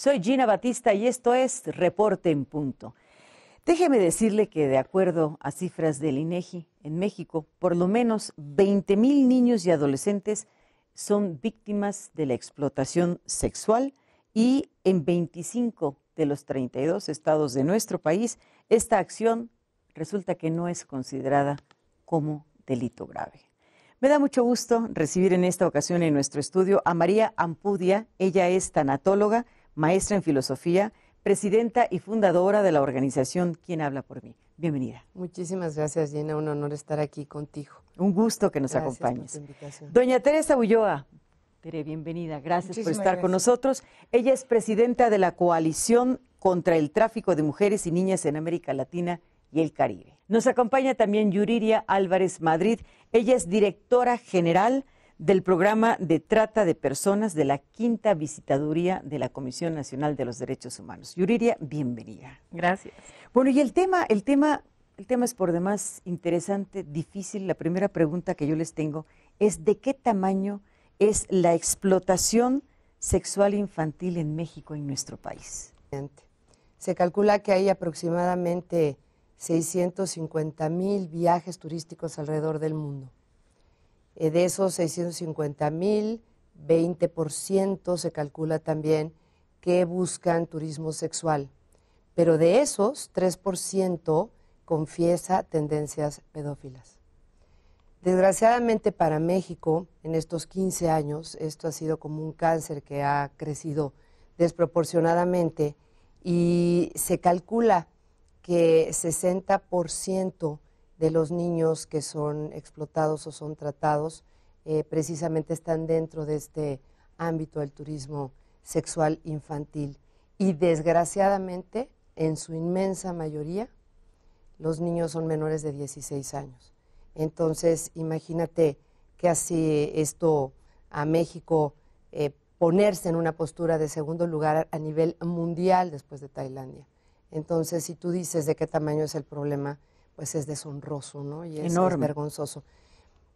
Soy Gina Batista y esto es Reporte en Punto. Déjeme decirle que de acuerdo a cifras del INEGI, e en México por lo menos 20 mil niños y adolescentes son víctimas de la explotación sexual y en 25 de los 32 estados de nuestro país esta acción resulta que no es considerada como delito grave. Me da mucho gusto recibir en esta ocasión en nuestro estudio a María Ampudia. Ella es tanatóloga maestra en filosofía, presidenta y fundadora de la organización Quién Habla por mí. Bienvenida. Muchísimas gracias, Gina. Un honor estar aquí contigo. Un gusto que nos acompañes. invitación. Doña Teresa Ulloa. Tere, bienvenida. Gracias por estar con nosotros. Ella es presidenta de la Coalición contra el Tráfico de Mujeres y Niñas en América Latina y el Caribe. Nos acompaña también Yuriria Álvarez Madrid. Ella es directora general del programa de trata de personas de la quinta visitaduría de la Comisión Nacional de los Derechos Humanos. Yuriria, bienvenida. Gracias. Bueno, y el tema, el tema, el tema es por demás interesante, difícil. La primera pregunta que yo les tengo es de qué tamaño es la explotación sexual infantil en México, en nuestro país. Se calcula que hay aproximadamente 650 mil viajes turísticos alrededor del mundo eh, de esos 650 mil, 20% se calcula también que buscan turismo sexual. Pero de esos, 3% confiesa tendencias pedófilas. Desgraciadamente para México, en estos 15 años, esto ha sido como un cáncer que ha crecido desproporcionadamente y se calcula que 60% de los niños que son explotados o son tratados, eh, precisamente están dentro de este ámbito del turismo sexual infantil. Y desgraciadamente, en su inmensa mayoría, los niños son menores de 16 años. Entonces, imagínate que así esto a México eh, ponerse en una postura de segundo lugar a nivel mundial después de Tailandia. Entonces, si tú dices de qué tamaño es el problema, pues es deshonroso, ¿no? Y es, vergonzoso.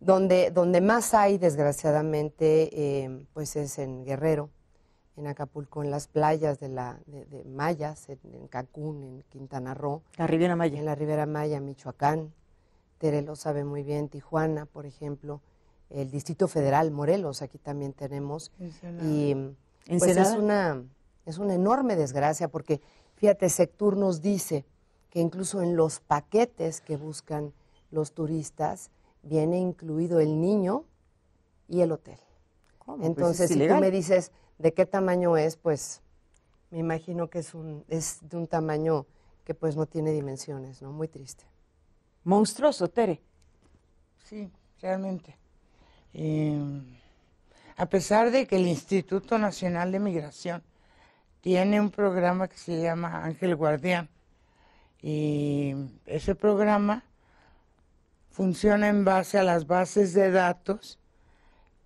Donde, donde más hay, desgraciadamente, eh, pues es en Guerrero, en Acapulco, en las playas de, la, de, Mayas, en, Cacún, Cancún, en Quintana Roo. La Ribera Maya. En la Riviera Maya, Michoacán. Tere lo sabe muy bien, Tijuana, por ejemplo. El Distrito Federal, Morelos, aquí también tenemos. Y pues es una, es una enorme desgracia porque, fíjate, Sectur nos dice que incluso en los paquetes que buscan los turistas viene incluido el niño y el hotel. Pues Entonces, si tú me dices de qué tamaño es, pues me imagino que es, un, es de un tamaño que pues no tiene dimensiones, ¿no? Muy triste. Monstruoso, Tere. Sí, realmente. Em, a pesar de que el Instituto Nacional de Migración tiene un programa que se llama Ángel Guardián, y ese programa funciona en base a las bases de datos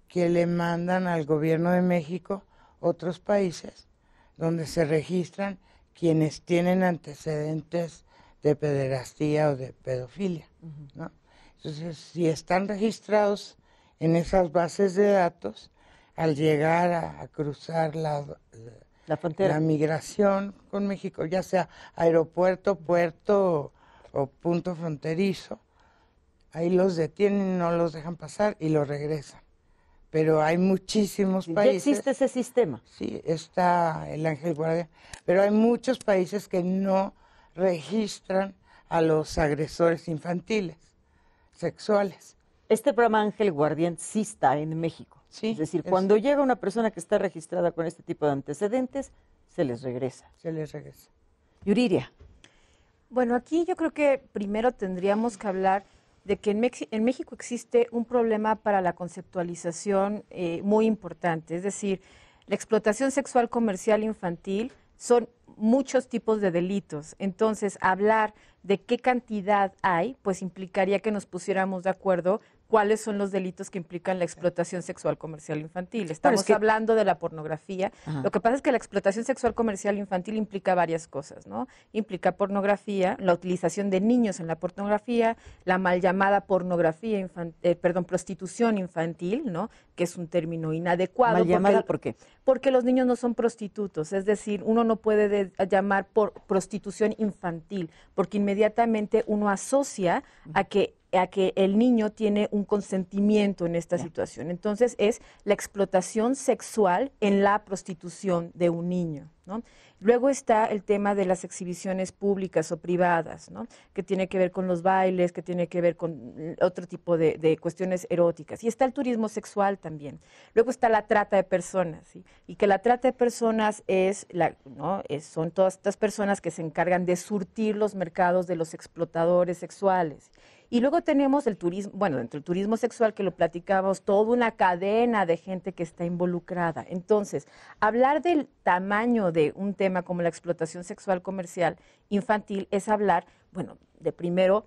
que le mandan al gobierno de México otros países donde se registran quienes tienen antecedentes de pederastía o de pedofilia. ¿no? Entonces, si están registrados en esas bases de datos, al llegar a, a cruzar la, la frontera. La migración con México, ya sea aeropuerto, puerto o punto fronterizo. Ahí los detienen, no los dejan pasar y los regresan. Pero hay muchísimos países. ¿Ya existe ese sistema? Sí, está el Ángel Guardián, Pero hay muchos países que no registran a los agresores infantiles, sexuales. Este programa Ángel Guardián sí está en México es decir, cuando llega una persona que está registrada con este tipo de antecedentes, se les regresa. Se les regresa. Yuriria. Bueno, aquí yo creo que primero tendríamos que hablar de que en, México existe un problema para la conceptualización eh, muy importante, es decir, la explotación sexual comercial infantil son muchos tipos de delitos. Entonces, hablar de qué cantidad hay, pues implicaría que nos pusiéramos de acuerdo cuáles son los delitos que implican la explotación sexual comercial infantil. Estamos hablando de la pornografía. Lo que pasa es que la explotación sexual comercial infantil implica varias cosas, ¿no? Implica pornografía, la utilización de niños en la pornografía, la mal llamada pornografía eh, perdón, prostitución infantil, ¿no? Que es un término inadecuado. llamada porque, por qué? Porque los niños no son prostitutos, es decir, uno no puede de llamar por prostitución infantil, porque inmediatamente uno asocia a que a que el niño tiene un consentimiento en esta situación. Entonces es la explotación sexual en la prostitución de un niño. Luego está el tema de las exhibiciones públicas o privadas, ¿no? que tiene que ver con los bailes, que tiene que ver con otro tipo de, cuestiones eróticas. Y está el turismo sexual también. Luego está la trata de personas, y que la trata de personas es, ¿no? son todas estas personas que se encargan de surtir los mercados de los explotadores sexuales. Y luego tenemos el turismo, bueno, dentro del turismo sexual que lo platicábamos, toda una cadena de gente que está involucrada. Entonces, hablar del tamaño de un tema como la explotación sexual comercial infantil es hablar, bueno, de primero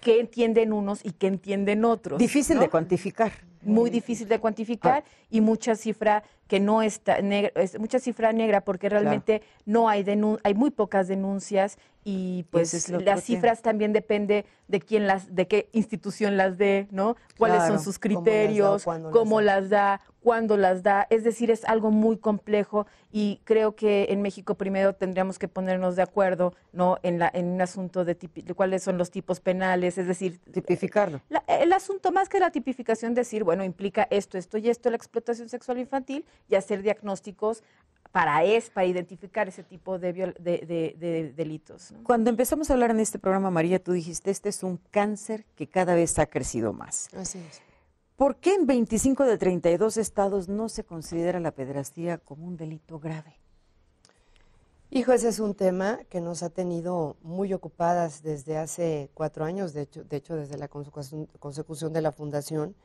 qué entienden unos y qué entienden otros. Difícil de cuantificar. Muy difícil de cuantificar y mucha cifra que no está negra, es mucha cifra negra porque realmente no hay hay muy pocas denuncias y pues las cifras también depende de quién las de qué institución las dé, ¿no? Cuáles son sus criterios, cómo, las da, las, da. cuándo las da, es decir, es algo muy complejo y creo que en México primero tendríamos que ponernos de acuerdo, ¿no? en la en un asunto de, cuáles son los tipos penales, es decir, tipificarlo. el asunto más que la tipificación decir, bueno, implica esto, esto y esto la explotación sexual infantil y hacer diagnósticos para es para identificar ese tipo de, de, delitos. Cuando empezamos a hablar en este programa, María, tú dijiste, este es un cáncer que cada vez ha crecido más. Así es. ¿Por qué en 25 de 32 estados no se considera la pedrastía como un delito grave? Hijo, ese es un tema que nos ha tenido muy ocupadas desde hace cuatro años, de hecho, de hecho desde la consecución de la fundación,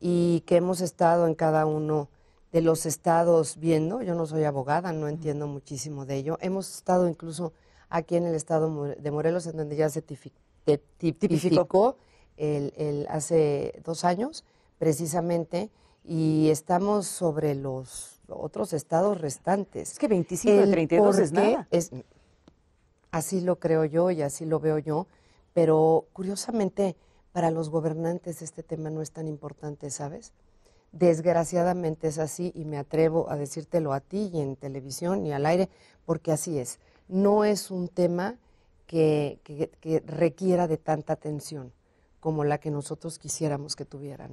y que hemos estado en cada uno de los estados viendo. Yo no soy abogada, no entiendo muchísimo de ello. Hemos estado incluso aquí en el estado de Morelos, en donde ya se tipificó el, hace dos años, precisamente, y estamos sobre los otros estados restantes. Es que 25 32 es nada. así lo creo yo y así lo veo yo, pero curiosamente para los gobernantes este tema no es tan importante, ¿sabes? Desgraciadamente es así y me atrevo a decírtelo a ti y en televisión y al aire, porque así es. No es un tema que, requiera de tanta atención como la que nosotros quisiéramos que tuviera.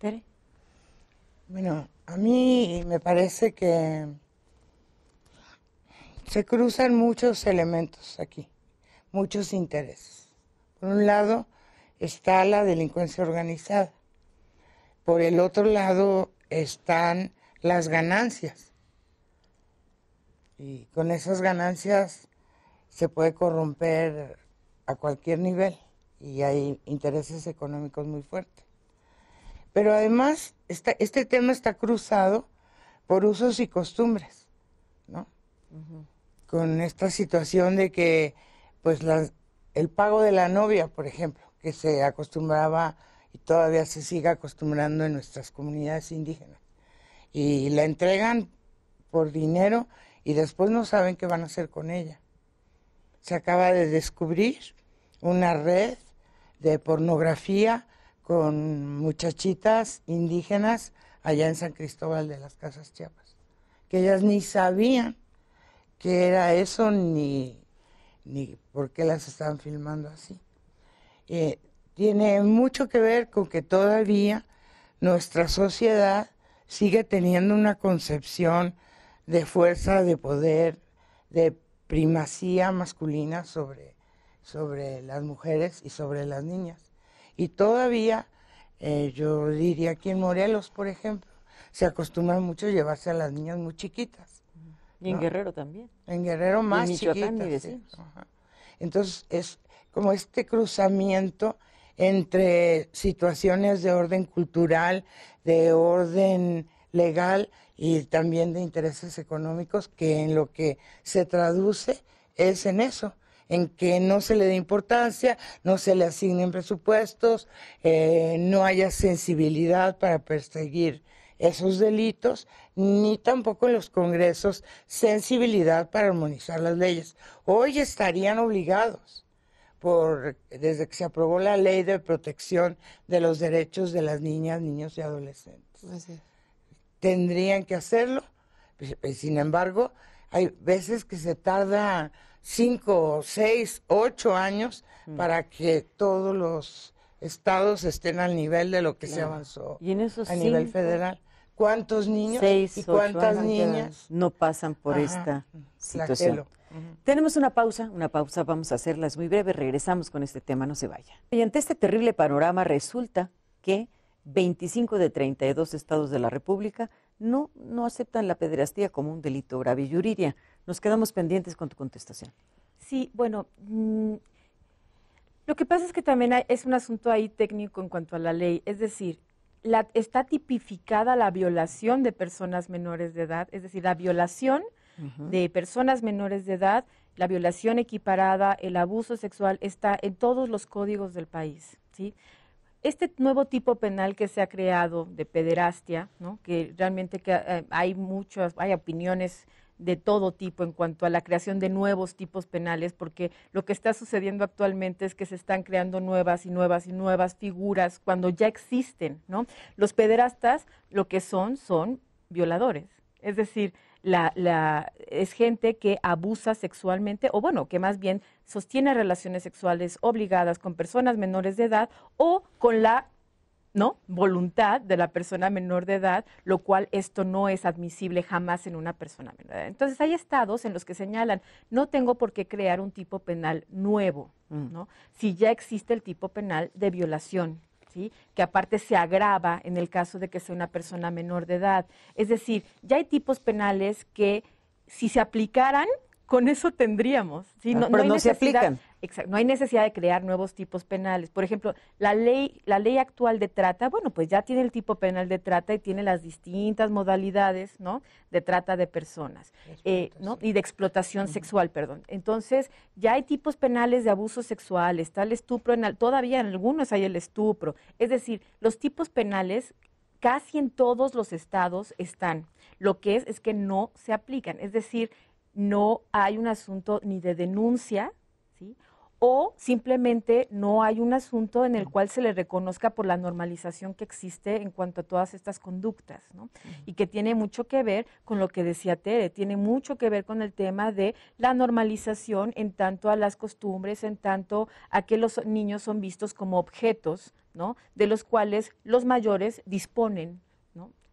¿Tere? Bueno, a mí me parece que se cruzan muchos elementos aquí, muchos intereses. Por un lado está la delincuencia organizada, por el otro lado están las ganancias. Y con esas ganancias se puede corromper a cualquier nivel y hay intereses económicos muy fuertes. Pero además, este tema está cruzado por usos y costumbres, ¿no? Con esta situación de que, pues, el pago de la novia, por ejemplo, que se acostumbraba y todavía se sigue acostumbrando en nuestras comunidades indígenas. Y la entregan por dinero y después no saben qué van a hacer con ella. Se acaba de descubrir una red de pornografía con muchachitas indígenas allá en San Cristóbal de las Casas Chiapas, que ellas ni sabían qué era eso ni, ni por qué las estaban filmando así. Eh, tiene mucho que ver con que todavía nuestra sociedad sigue teniendo una concepción de fuerza, de poder, de primacía masculina sobre, sobre las mujeres y sobre las niñas. Y todavía, eh, yo diría aquí en Morelos, por ejemplo, se acostumbra mucho llevarse a las niñas muy chiquitas. Y en Guerrero también. En Guerrero más chiquitas. Entonces, es como este cruzamiento entre situaciones de orden cultural, de orden legal y también de intereses económicos, que en lo que se traduce es en eso, en que no se le dé importancia, no se le asignen presupuestos, eh, no haya sensibilidad para perseguir esos delitos, ni tampoco en los congresos sensibilidad para armonizar las leyes. Hoy estarían obligados por, desde que se aprobó la ley de protección de los derechos de las niñas, niños y adolescentes. Tendrían que hacerlo, sin embargo, hay veces que se tarda cinco, seis, ocho años mm. para que todos los estados estén al nivel de lo que se avanzó a nivel federal. ¿Cuántos niños y cuántas niñas no pasan por esta situación? Tenemos una pausa, una pausa, vamos a hacerla, es muy breve, regresamos con este tema, no se vaya. Y ante este terrible panorama resulta que 25 de 32 estados de la República no, no aceptan la pederastía como un delito grave. y Yuriria, nos quedamos pendientes con tu contestación. Sí, bueno, mm, lo que pasa es que también es un asunto ahí técnico en cuanto a la ley, es decir, está tipificada la violación de personas menores de edad, es decir, la violación de personas menores de edad, la violación equiparada, el abuso sexual está en todos los códigos del país, ¿sí? Este nuevo tipo penal que se ha creado de pederastia, ¿no? que realmente eh, hay muchas, hay opiniones de todo tipo en cuanto a la creación de nuevos tipos penales, porque lo que está sucediendo actualmente es que se están creando nuevas y nuevas y nuevas figuras cuando ya existen, ¿no? Los pederastas lo que son son violadores, es decir, es gente que abusa sexualmente o bueno, que más bien sostiene relaciones sexuales obligadas con personas menores de edad o con la ¿no? voluntad de la persona menor de edad, lo cual esto no es admisible jamás en una persona menor de edad. Entonces hay estados en los que señalan, no tengo por qué crear un tipo penal nuevo, mm. ¿no? si ya existe el tipo penal de violación que aparte se agrava en el caso de que sea una persona menor de edad. Es decir, ya hay tipos penales que si se aplicaran con eso tendríamos. Ah, no, no, se aplican. Exacto, no hay necesidad de crear nuevos tipos penales. Por ejemplo, la ley, la ley actual de trata, bueno, pues ya tiene el tipo penal de trata y tiene las distintas modalidades, ¿no? De trata de personas, eh, ¿no? Y de explotación sexual, perdón. Entonces, ya hay tipos penales de abuso sexual, está el estupro, en, todavía en algunos hay el estupro. Es decir, los tipos penales casi en todos los estados están. Lo que es es que no se aplican. Es decir, no hay un asunto ni de denuncia, ¿sí? o simplemente no hay un asunto en el cual se le reconozca por la normalización que existe en cuanto a todas estas conductas, ¿no? Y que tiene mucho que ver con lo que decía Tere, tiene mucho que ver con el tema de la normalización en tanto a las costumbres, en tanto a que los niños son vistos como objetos, ¿no? De los cuales los mayores disponen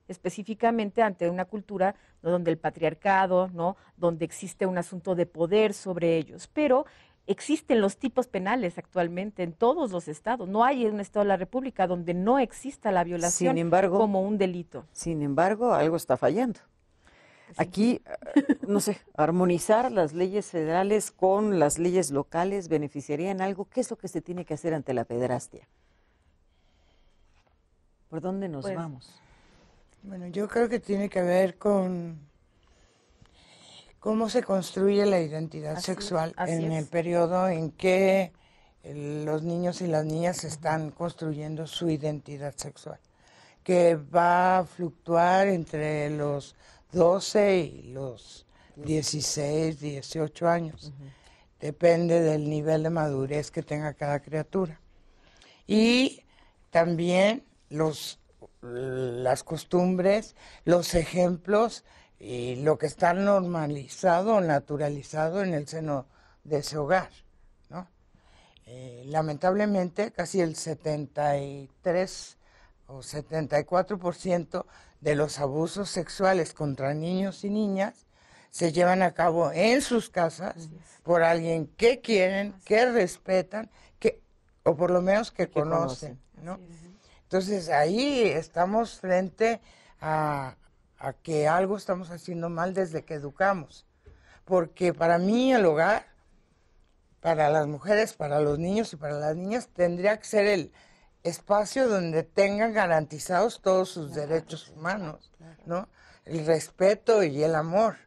específicamente ante una cultura donde el patriarcado, ¿no? donde existe un asunto de poder sobre ellos. Pero existen los tipos penales actualmente en todos los estados. No hay un estado de la República donde no exista la violación como un delito. Sin embargo, algo está fallando. Pues Aquí, eh, no sé, armonizar las leyes federales con las leyes locales beneficiaría en algo. ¿Qué es lo que se tiene que hacer ante la pedrastia? ¿Por dónde nos pues vamos? Bueno, yo creo que tiene que ver con cómo se construye la identidad sexual en el periodo en que eh, los niños y las niñas están construyendo su identidad sexual, que va a fluctuar entre los 12 y los 16, 18 años. Depende del nivel de madurez que tenga cada criatura. Y también los las costumbres, los ejemplos y lo que está normalizado, naturalizado en el seno de ese hogar. ¿no? Eh, lamentablemente, casi el 73 o 74% de los abusos sexuales contra niños y niñas se llevan a cabo en sus casas por alguien que quieren, que respetan, que o por lo menos que, conocen. ¿no? Entonces ahí estamos frente a, que algo estamos haciendo mal desde que educamos. Porque para mí el hogar, para las mujeres, para los niños y para las niñas, tendría que ser el espacio donde tengan garantizados todos sus derechos humanos, ¿no? El respeto y el amor.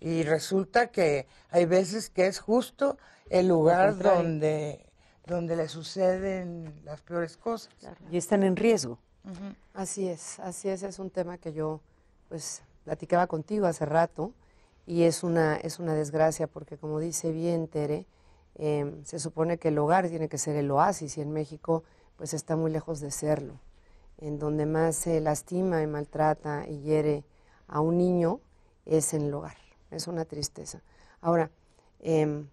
Y resulta que hay veces que es justo el lugar donde donde le suceden las peores cosas. Y están en riesgo. Así es, así es, es un tema que yo pues platicaba contigo hace rato y es una, es una desgracia porque como dice bien Tere, em, se supone que el hogar tiene que ser el oasis y en México pues está muy lejos de serlo. En donde más se lastima y maltrata y hiere a un niño es en el hogar. Es una tristeza. Ahora, em,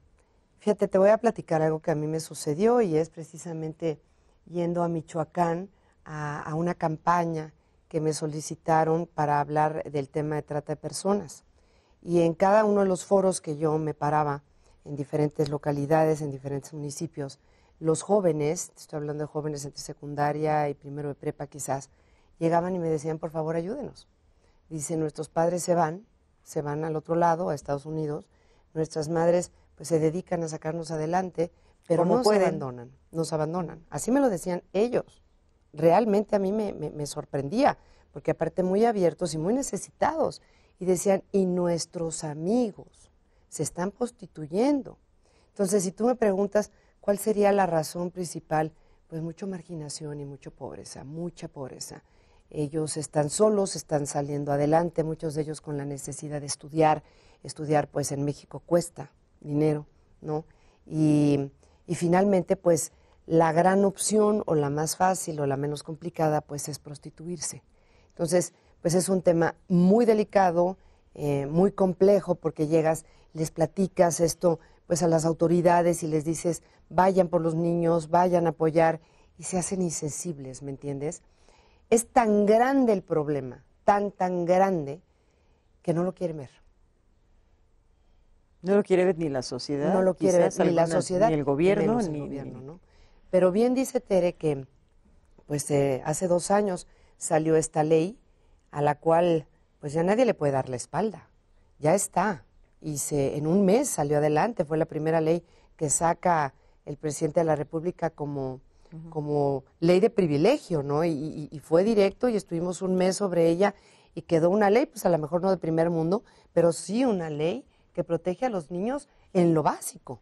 Fíjate, te voy a platicar algo que a mí me sucedió y es precisamente yendo a Michoacán a, una campaña que me solicitaron para hablar del tema de trata de personas. Y en cada uno de los foros que yo me paraba, en diferentes localidades, en diferentes municipios, los jóvenes, estoy hablando de jóvenes entre secundaria y primero de prepa quizás, llegaban y me decían, por favor, ayúdenos. Dicen, nuestros padres se van, se van al otro lado, a Estados Unidos, nuestras madres pues se dedican a sacarnos adelante, pero no nos abandonan, nos abandonan. Así me lo decían ellos. Realmente a mí me, sorprendía, porque aparte muy abiertos y muy necesitados. Y decían, y nuestros amigos se están prostituyendo. Entonces, si tú me preguntas cuál sería la razón principal, pues mucha marginación y mucha pobreza, mucha pobreza. Ellos están solos, están saliendo adelante, muchos de ellos con la necesidad de estudiar. Estudiar, pues en México cuesta, dinero, ¿no? Y, finalmente, pues la gran opción o la más fácil o la menos complicada, pues es prostituirse. Entonces, pues es un tema muy delicado, eh, muy complejo, porque llegas, les platicas esto pues a las autoridades y les dices, vayan por los niños, vayan a apoyar, y se hacen insensibles, ¿me entiendes? Es tan grande el problema, tan, tan grande, que no lo quieren ver. No lo quiere ver ni la sociedad. No lo quiere ver ni la sociedad. Ni el gobierno. Ni, el gobierno, ¿no? Pero bien dice Tere que pues eh, hace dos años salió esta ley a la cual pues ya nadie le puede dar la espalda. Ya está. Y se, en un mes salió adelante. Fue la primera ley que saca el presidente de la República como, como ley de privilegio, ¿no? Y, y fue directo y estuvimos un mes sobre ella y quedó una ley, pues a lo mejor no de primer mundo, pero sí una ley que protege a los niños en lo básico.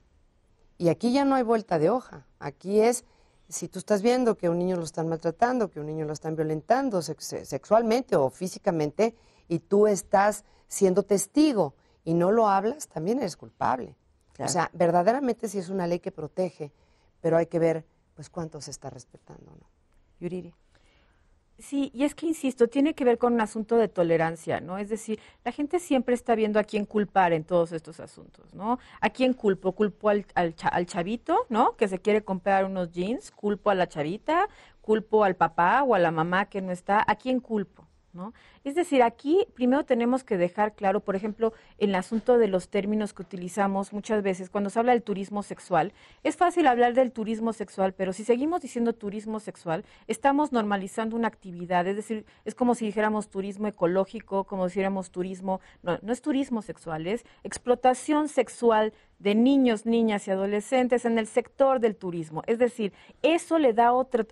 Y aquí ya no hay vuelta de hoja. Aquí es, si tú estás viendo que un niño lo están maltratando, que un niño lo están violentando sexualmente o físicamente, y tú estás siendo testigo y no lo hablas, también eres culpable. O sea, verdaderamente sí es una ley que protege, pero hay que ver pues cuánto se está respetando, ¿no? Yuriri. Sí, y es que, insisto, tiene que ver con un asunto de tolerancia, ¿no? Es decir, la gente siempre está viendo a quién culpar en todos estos asuntos, ¿no? ¿A quién culpo? Culpo al, chavito, ¿no? Que se quiere comprar unos jeans, culpo a la chavita, culpo al papá o a la mamá que no está, ¿a quién culpo? Es decir, aquí primero tenemos que dejar claro, por ejemplo, el asunto de los términos que utilizamos muchas veces cuando se habla del turismo sexual, es fácil hablar del turismo sexual, pero si seguimos diciendo turismo sexual, estamos normalizando una actividad, es decir, es como si dijéramos turismo ecológico, como si dijéramos turismo, no, no es turismo sexual, es explotación sexual de niños, niñas y adolescentes en el sector del turismo. Es decir, eso le da otro,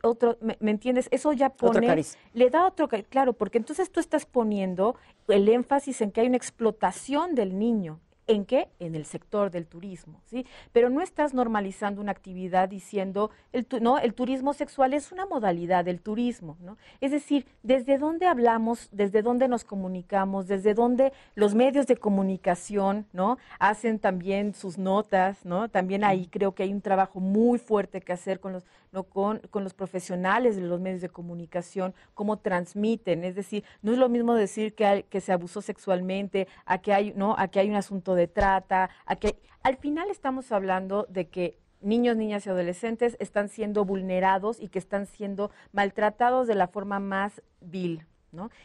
¿me, entiendes? Eso ya pone, le da otro, claro, porque entonces tú estás poniendo el énfasis en que hay una explotación del niño, ¿En qué? En el sector del turismo, ¿sí? Pero no estás normalizando una actividad diciendo, el no, el turismo sexual es una modalidad del turismo, ¿no? Es decir, desde dónde hablamos, desde dónde nos comunicamos, desde dónde los medios de comunicación, ¿no? Hacen también sus notas, ¿no? También ahí creo que hay un trabajo muy fuerte que hacer con los con, los profesionales de los medios de comunicación, cómo transmiten. Es decir, no es lo mismo decir que, que se abusó sexualmente, a que, hay, ¿no? a que hay un asunto de trata, a que... Al final estamos hablando de que niños, niñas y adolescentes están siendo vulnerados y que están siendo maltratados de la forma más vil.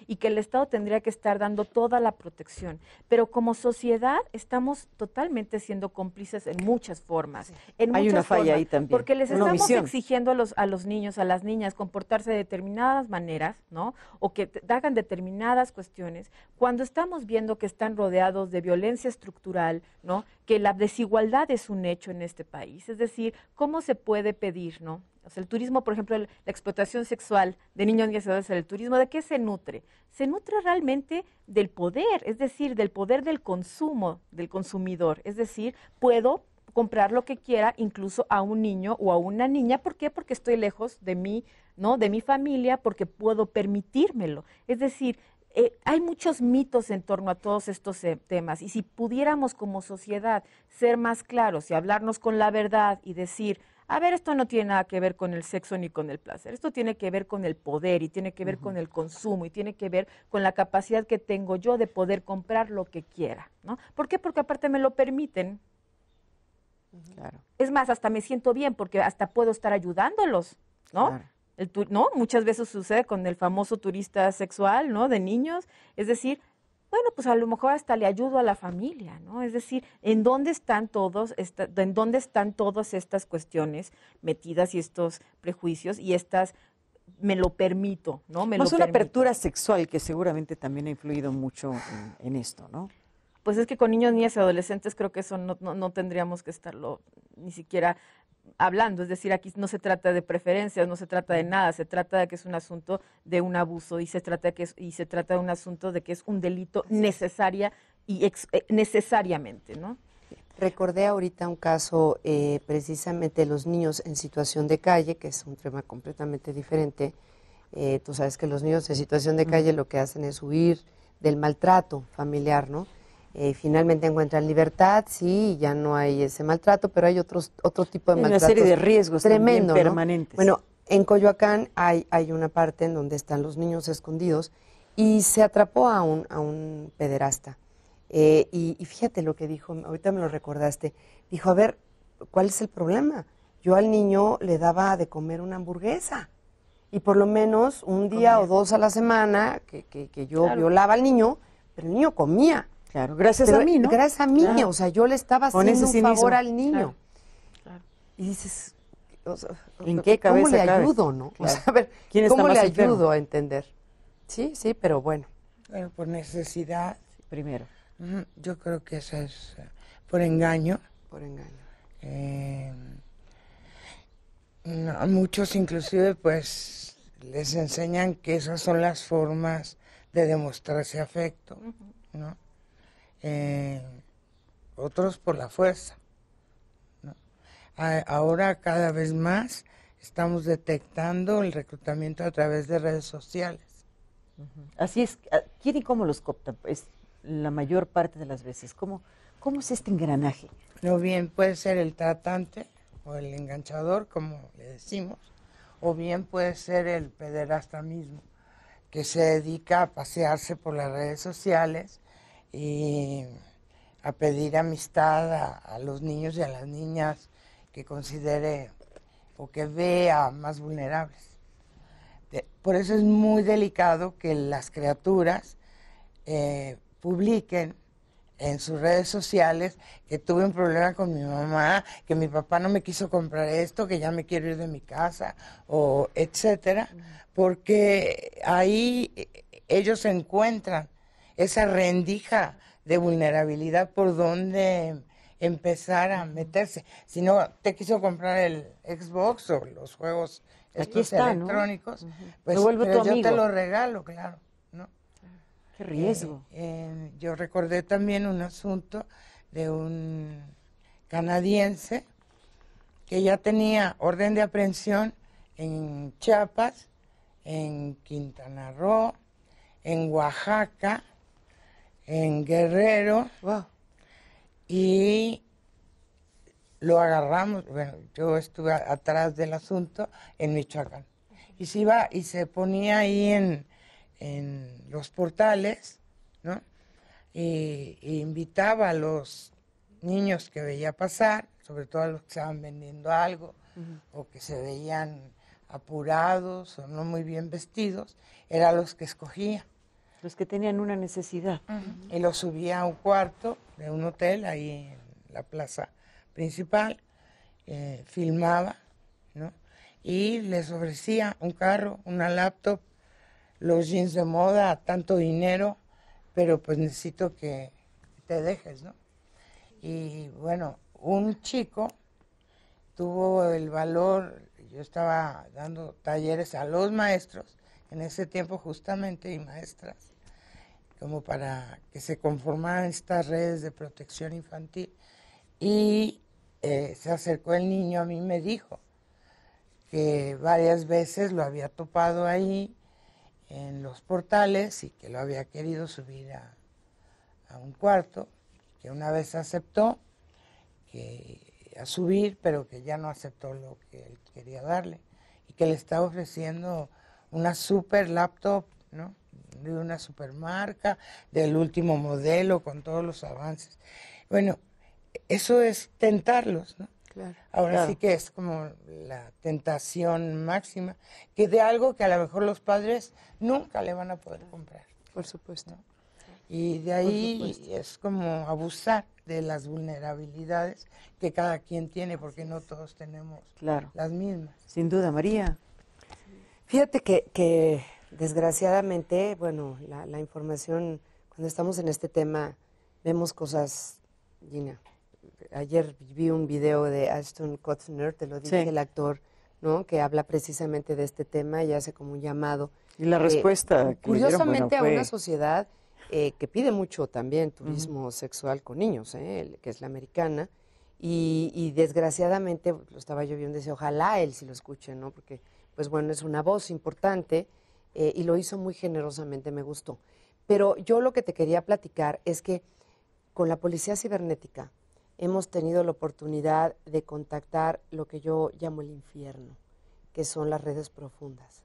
Y que el Estado tendría que estar dando toda la protección. Pero como sociedad estamos totalmente siendo cómplices en muchas formas. Hay una falla ahí también. Porque les estamos exigiendo a los, a los niños, a las niñas, comportarse de determinadas maneras, ¿no? O que hagan determinadas cuestiones, cuando estamos viendo que están rodeados de violencia estructural, ¿no? Que la desigualdad es un hecho en este país. Es decir, ¿cómo se puede pedir, ¿no? el turismo, por ejemplo, la explotación sexual de niños y adolescentes, el turismo, ¿de qué se nutre? Se nutre realmente del poder, es decir, del poder del consumo del consumidor. Es decir, puedo comprar lo que quiera, incluso a un niño o a una niña. ¿Por qué? Porque estoy lejos de mí, ¿no? De mi familia, porque puedo permitírmelo. Es decir, eh, hay muchos mitos en torno a todos estos eh, temas y si pudiéramos como sociedad ser más claros y hablarnos con la verdad y decir, a ver, esto no tiene nada que ver con el sexo ni con el placer, esto tiene que ver con el poder y tiene que ver con el consumo y tiene que ver con la capacidad que tengo yo de poder comprar lo que quiera, ¿no? ¿Por qué? Porque aparte me lo permiten. Claro. Es más, hasta me siento bien porque hasta puedo estar ayudándolos, ¿no? El ¿no? Muchas veces sucede con el famoso turista sexual, ¿no? De niños. Es decir, bueno, pues a lo mejor hasta le ayudo a la familia, ¿no? Es decir, ¿en dónde están todos, en dónde están todas estas cuestiones metidas y estos prejuicios y estas me lo permito, ¿no? Me una apertura sexual que seguramente también ha influido mucho en, esto, ¿no? Pues es que con niños, niñas y adolescentes creo que eso no tendríamos que estarlo ni siquiera hablando, es decir, aquí no se trata de preferencias, no se trata de nada, se trata de que es un asunto de un abuso y se trata de que y se trata de un asunto de que es un delito necesaria y eh, necesariamente, ¿no? Recordé ahorita un caso eh, precisamente de los niños en situación de calle, que es un tema completamente diferente. Eh, tú sabes que los niños en situación de calle lo que hacen es huir del maltrato familiar, ¿no? Eh, finalmente encuentran libertad, sí, ya no hay ese maltrato, pero hay otros, otro tipo de maltrato. Una serie de riesgos tremendo, permanente Bueno, en Coyoacán hay, hay una parte en donde están los niños escondidos y se atrapó a un, a un pederasta. Eh, y, fíjate lo que dijo, ahorita me lo recordaste. Dijo, a ver, ¿cuál es el problema? Yo al niño le daba de comer una hamburguesa y por lo menos un día o dos a la semana que, que, yo violaba al niño, pero el niño comía. Claro, gracias a mí, ¿no? Gracias a mí, o sea, yo le estaba haciendo un favor al niño. Y dices, ¿en qué cabeza ¿cómo le ayudo, no? O a ver, ¿cómo le ayudo a entender? Sí, sí, pero bueno. Bueno, por necesidad. Primero. Yo creo que eso es eh, por engaño. Por engaño. Eh, a muchos inclusive pues les enseñan que esas son las formas de demostrarse afecto, ¿no? Eh, otros por la fuerza. Ahora cada vez más estamos detectando el reclutamiento a través de redes sociales. Así es, ah, ¿quién y cómo los copta? Es la mayor parte de las veces. ¿Cómo, cómo es este engranaje? No bien, puede ser el tratante o el enganchador, como le decimos, o bien puede ser el pederasta mismo, que se dedica a pasearse por las redes sociales y a pedir amistad a, los niños y a las niñas que considere o que vea más vulnerables. por eso es muy delicado que las criaturas eh, publiquen en sus redes sociales que tuve un problema con mi mamá, que mi papá no me quiso comprar esto, que ya me quiero ir de mi casa, o etcétera, porque ahí eh, ellos se encuentran esa rendija de vulnerabilidad por donde empezar a meterse. Si no te quiso comprar el Xbox o los juegos electrónicos, pues pero yo te lo regalo, claro. Qué riesgo. Eh, eh, yo recordé también un asunto de un canadiense que ya tenía orden de aprehensión en Chiapas, en Quintana Roo, en Oaxaca, en Guerrero y lo agarramos, bueno, yo estuve atrás del asunto en Michoacán. Y se iba y se ponía ahí en, los portales, ¿no? Y, invitaba a los niños que veía pasar, sobre todo a los que estaban vendiendo algo o que se veían apurados o no muy bien vestidos, eran los que escogía. Los que tenían una necesidad. Y los subía a un cuarto de un hotel ahí en la plaza principal, eh, filmaba, ¿no? Y les ofrecía un carro, una laptop, los jeans de moda, tanto dinero, pero pues necesito que te dejes, ¿no? Y bueno, un chico tuvo el valor, yo estaba dando talleres a los maestros, en ese tiempo justamente, y maestras, como para que se conformaran estas redes de protección infantil. Y eh, se acercó el niño a mí y me dijo que varias veces lo había topado ahí en los portales y que lo había querido subir a, un cuarto, que una vez aceptó que, a subir, pero que ya no aceptó lo que él quería darle y que le estaba ofreciendo una super laptop, ¿no? de una supermarca, del último modelo, con todos los avances. Bueno, eso es tentarlos, ¿no? Claro, Ahora sí que es como la tentación máxima, que de algo que a lo mejor los padres nunca le van a poder comprar. Por supuesto. Y de ahí es como abusar de las vulnerabilidades que cada quien tiene, porque no todos tenemos las mismas. Sin duda, María. Fíjate que, que desgraciadamente, bueno, la, información, cuando estamos en este tema, vemos cosas, Gina. Ayer vi un video de Ashton Kutcher, te lo dije, el actor, ¿no? Que habla precisamente de este tema y hace como un llamado. Y la eh, respuesta. curiosamente, a una sociedad eh, que pide mucho también turismo sexual con niños, eh, que es la americana. Y, y, desgraciadamente, lo estaba yo viendo, decía, ojalá él si lo escuche, ¿no? Porque, pues bueno, es una voz importante eh, y lo hizo muy generosamente, me gustó. Pero yo lo que te quería platicar es que con la policía cibernética hemos tenido la oportunidad de contactar lo que yo llamo el infierno, que son las redes profundas.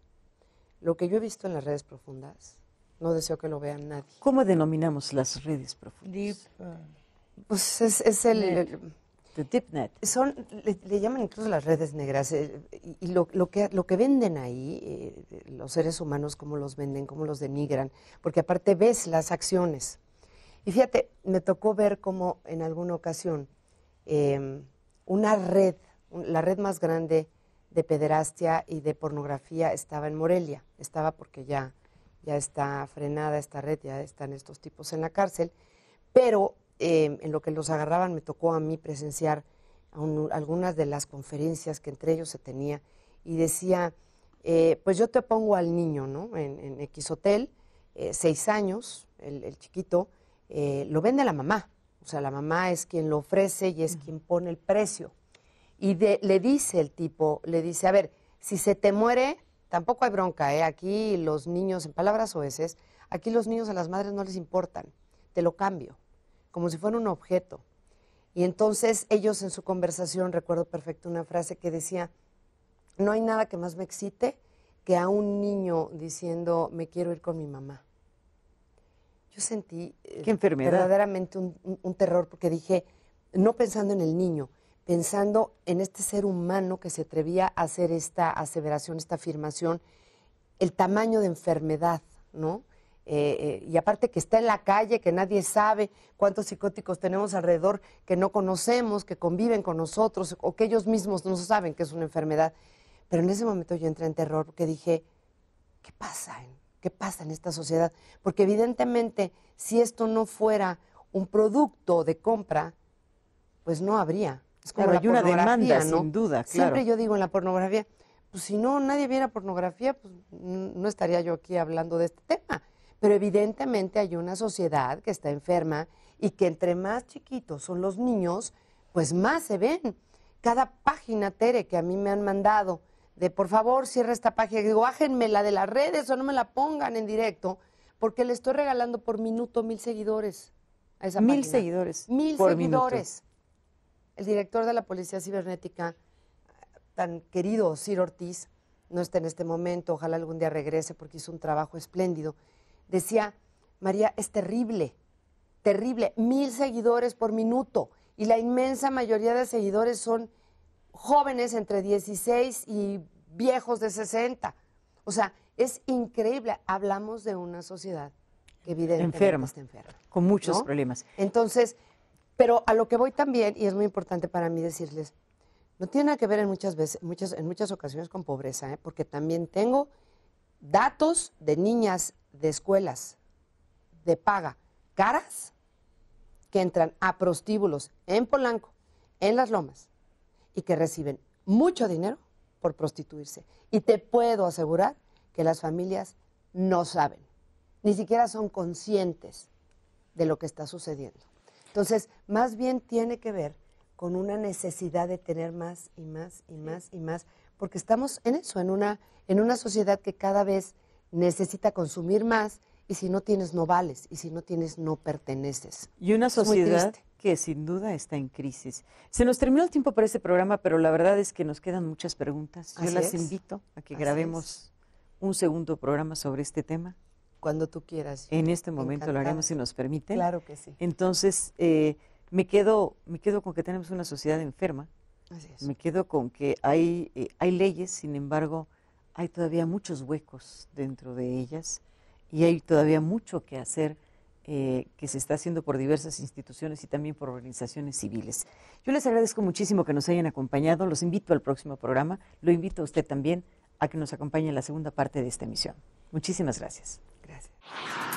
Lo que yo he visto en las redes profundas, no deseo que lo vean nadie. ¿Cómo denominamos las redes profundas? Ah. Pues es, el son, le, llaman incluso las redes negras. Eh, y, lo, que, lo que venden ahí, eh, los seres humanos, cómo los venden, cómo los denigran, porque aparte ves las acciones. Y fíjate, me tocó ver cómo en alguna ocasión em, una red, la red más grande de pederastia y de pornografía estaba en Morelia. Estaba porque ya, ya está frenada esta red, ya están estos tipos en la cárcel. Pero Em, en lo que los agarraban me tocó a mí presenciar algunas de las conferencias que entre ellos se tenía y decía, eh, pues yo te pongo al niño, ¿no? En, X Hotel, eh, seis años, el, chiquito, eh, lo vende la mamá, o sea, la mamá es quien lo ofrece y es quien pone el precio. Y le dice el tipo, le dice, a ver, si se te muere, tampoco hay bronca, ¿eh? Aquí los niños, en palabras veces aquí los niños a las madres no les importan, te lo cambio como si fuera un objeto. Y entonces ellos en su conversación, recuerdo perfecto una frase que decía, no hay nada que más me excite que a un niño diciendo, me quiero ir con mi mamá. Yo sentí eh, verdaderamente un terror porque dije, no pensando en el niño, pensando en este ser humano que se atrevía a hacer esta aseveración, esta afirmación, el tamaño de enfermedad, ¿no? Eh, eh, y aparte que está en la calle, que nadie sabe cuántos psicóticos tenemos alrededor que no conocemos, que conviven con nosotros o que ellos mismos no saben que es una enfermedad. Pero en ese momento yo entré en terror porque dije, ¿qué pasa? ¿Qué pasa en esta sociedad? Porque evidentemente si esto no fuera un producto de compra, pues no habría. Es como hay una demanda, ¿no? sin duda. Claro. Siempre yo digo en la pornografía, pues si no nadie viera pornografía, pues no estaría yo aquí hablando de este tema. Pero evidentemente hay una sociedad que está enferma y que entre más chiquitos son los niños, pues más se ven. Cada página, Tere, que a mí me han mandado de por favor cierre esta página, digo, bájenme la de las redes o no me la pongan en directo, porque le estoy regalando por minuto mil seguidores a esa Mil seguidores. Mil seguidores. El director de la Policía Cibernética, tan querido, Sir Ortiz, no está en este momento, ojalá algún día regrese porque hizo un trabajo espléndido decía, María, es terrible, terrible, mil seguidores por minuto y la inmensa mayoría de seguidores son jóvenes entre 16 y viejos de 60. O sea, es increíble. Hablamos de una sociedad que evidentemente está enferma. Con muchos problemas. Entonces, pero a lo que voy también, y es muy importante para mí decirles, no tiene nada que ver en muchas veces, muchas, en muchas ocasiones con pobreza, ¿eh? porque también tengo datos de niñas de escuelas de paga caras que entran a prostíbulos en Polanco, en las lomas, y que reciben mucho dinero por prostituirse. Y te puedo asegurar que las familias no saben, ni siquiera son conscientes de lo que está sucediendo. Entonces, más bien tiene que ver con una necesidad de tener más y más y más y más, porque estamos en eso, en una, en una sociedad que cada vez necesita consumir más y si no tienes no vales y si no tienes no perteneces. Y una sociedad que sin duda está en crisis. Se nos terminó el tiempo para este programa, pero la verdad es que nos quedan muchas preguntas. Yo las invito a que grabemos un segundo programa sobre este tema. Cuando tú quieras. En este momento lo haremos si nos permite. Claro que sí. Entonces, eh, me, quedo, me quedo con que tenemos una sociedad enferma. Así es. Me quedo con que hay, eh, hay leyes, sin embargo, hay todavía muchos huecos dentro de ellas y hay todavía mucho que hacer eh, que se está haciendo por diversas instituciones y también por organizaciones civiles. Yo les agradezco muchísimo que nos hayan acompañado, los invito al próximo programa, lo invito a usted también a que nos acompañe en la segunda parte de esta emisión. Muchísimas gracias. Gracias.